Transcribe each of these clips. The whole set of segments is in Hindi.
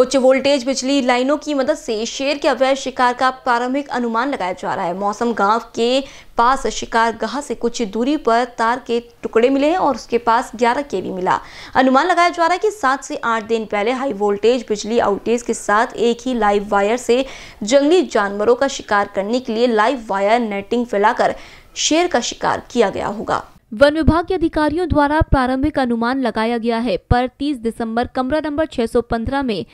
उच्च वोल्टेज बिजली लाइनों की मदद से शेर के अवैध शिकार का प्रारंभिक अनुमान लगाया जा रहा है मौसम गांव के पास शिकार गाह से कुछ दूरी पर तार के टुकड़े मिले हैं और उसके पास 11 केवी मिला अनुमान लगाया जा रहा है कि सात से आठ दिन पहले हाई वोल्टेज बिजली आउटेज के साथ एक ही लाइव वायर से जंगली जानवरों का शिकार करने के लिए लाइव वायर नेटिंग फैलाकर शेर का शिकार किया गया होगा वन विभाग के अधिकारियों द्वारा प्रारंभिक अनुमान लगाया गया है पर 30 दिसंबर कमरा नंबर 615 में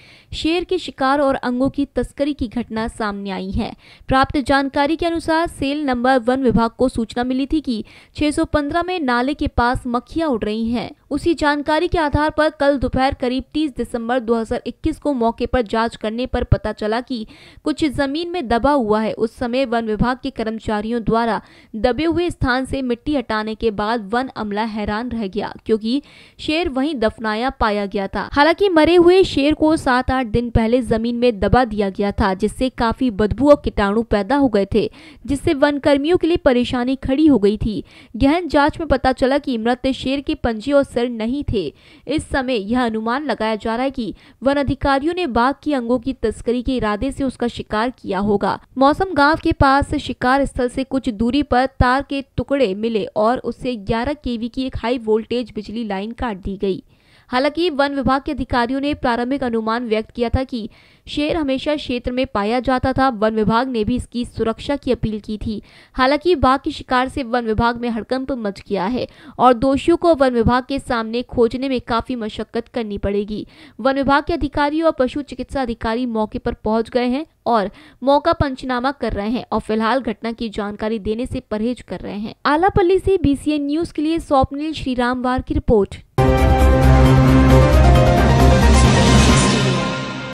शेर के शिकार और अंगों की तस्करी की घटना सामने आई है प्राप्त जानकारी के अनुसार सेल नंबर वन विभाग को सूचना मिली थी कि 615 में नाले के पास मक्खियां उड़ रही हैं उसी जानकारी के आधार पर कल दोपहर करीब 30 दिसंबर 2021 को मौके पर जांच करने पर पता चला कि कुछ जमीन में दबा हुआ है उस समय वन विभाग के कर्मचारियों द्वारा दबे हुए स्थान से मिट्टी हटाने के बाद बाद वन अमला हैरान रह गया क्योंकि शेर वहीं दफनाया पाया गया था हालांकि मरे हुए शेर को सात आठ दिन पहले जमीन में दबा दिया गया था जिससे काफी बदबू और कीटाणु पैदा हो गए थे जिससे वन कर्मियों के लिए परेशानी खड़ी हो गई थी गहन जांच में पता चला की मृत शेर के पंजे और सर नहीं थे इस समय यह अनुमान लगाया जा रहा है की वन अधिकारियों ने बाघ की अंगों की तस्करी के इरादे से उसका शिकार किया होगा मौसम गांव के पास शिकार स्थल से कुछ दूरी पर तार के टुकड़े मिले और उससे ग्यारह केवी की एक हाई वोल्टेज बिजली लाइन काट दी गई हालांकि वन विभाग के अधिकारियों ने प्रारंभिक अनुमान व्यक्त किया था कि शेर हमेशा क्षेत्र में पाया जाता था वन विभाग ने भी इसकी सुरक्षा की अपील की थी हालांकि बाघ के शिकार से वन विभाग में हड़कंप मच गया है और दोषियों को वन विभाग के सामने खोजने में काफी मशक्कत करनी पड़ेगी वन विभाग के अधिकारी और पशु चिकित्सा अधिकारी मौके पर पहुंच गए हैं और मौका पंचनामा कर रहे हैं और फिलहाल घटना की जानकारी देने से परहेज कर रहे हैं आलापल्ली से बीसीएन न्यूज के लिए स्वप्निल श्रीरामवार की रिपोर्ट